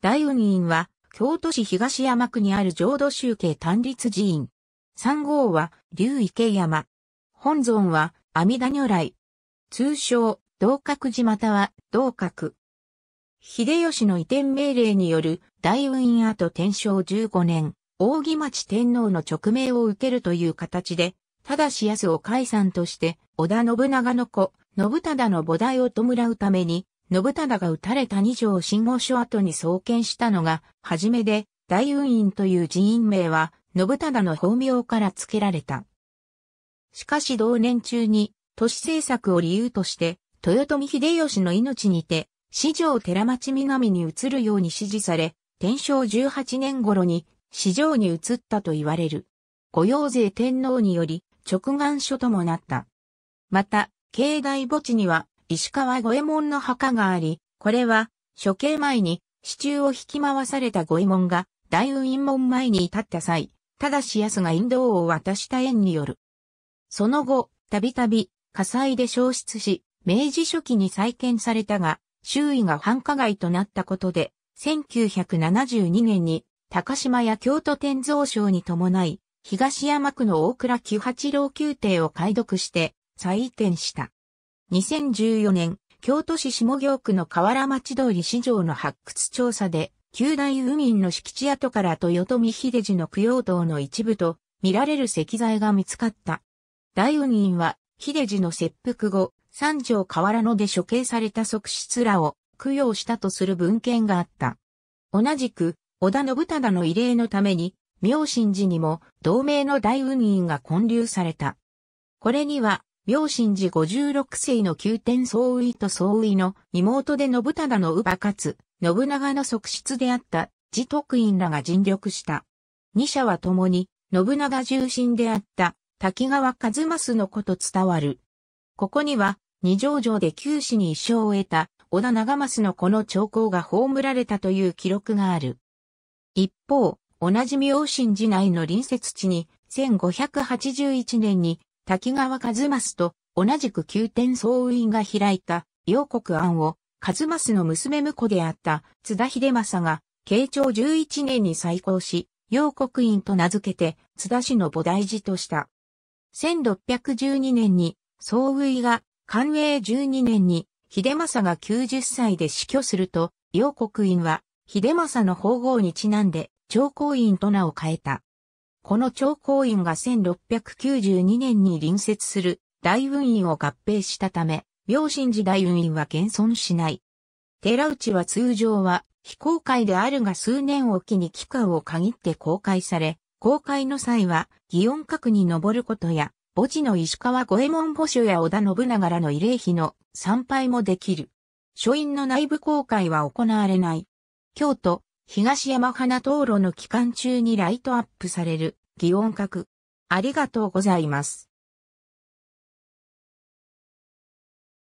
大雲院は、京都市東山区にある浄土宗計単立寺院。三号は、竜池山。本尊は、阿弥陀如来。通称、道閣寺または、道閣。秀吉の移転命令による大雲院跡天正15年、扇町天皇の勅命を受けるという形で、ただし安を解散として、織田信長の子、信忠の母提を弔うために、信忠が撃たれた二条信号所後に創建したのが、はじめで、大運院という寺院名は、信忠の法名から付けられた。しかし同年中に、都市政策を理由として、豊臣秀吉の命にて、四条寺町南に移るように指示され、天正18年頃に、四条に移ったと言われる。御用税天皇により、直願書ともなった。また、境内墓地には、石川五右衛門の墓があり、これは、処刑前に、支柱を引き回された五右衛門が、大運院門前に至った際、ただし安が引導を渡した縁による。その後、たびたび、火災で消失し、明治初期に再建されたが、周囲が繁華街となったことで、1972年に、高島や京都天蔵省に伴い、東山区の大倉九八郎宮廷を解読して、再移転した。2014年、京都市下京区の河原町通り市場の発掘調査で、旧大海民の敷地跡から豊臣秀治の供養塔の一部と、見られる石材が見つかった。大雲院は、秀治の切腹後、三条河原野で処刑された側室らを供養したとする文献があった。同じく、織田信忠の慰霊のために、明神寺にも同盟の大雲院が建立された。これには、明神寺56世の宮天総尉と総尉の妹で信忠の乳母かつ、信長の側室であった寺徳院らが尽力した。二者は共に、信長重臣であった滝川和正のこと伝わる。ここには、二条城で九死に一生を得た織田長正の子の兆候が葬られたという記録がある。一方、同じ明神寺内の隣接地に、1581年に滝川和正と同じく宮天総院が開いた、陽国庵を、和正の娘婿であった津田秀正が、慶長11年に再興し、陽国院と名付けて津田氏の菩提寺とした。1612年に、総院が、寛永12年に、秀正が90歳で死去すると、陽国院は、秀正の方号にちなんで、長公院と名を変えた。この長公院が1692年に隣接する大運院を合併したため、明神寺大運院は現存しない。寺内は通常は非公開であるが数年おきに期間を限って公開され、公開の際は、祇園閣に登ることや、墓地の石川五右衛門墓所や織田信長らの慰霊碑の参拝もできる。書院の内部公開は行われない。京都、東山花灯路の期間中にライトアップされる、祇園閣。ありがとうございます。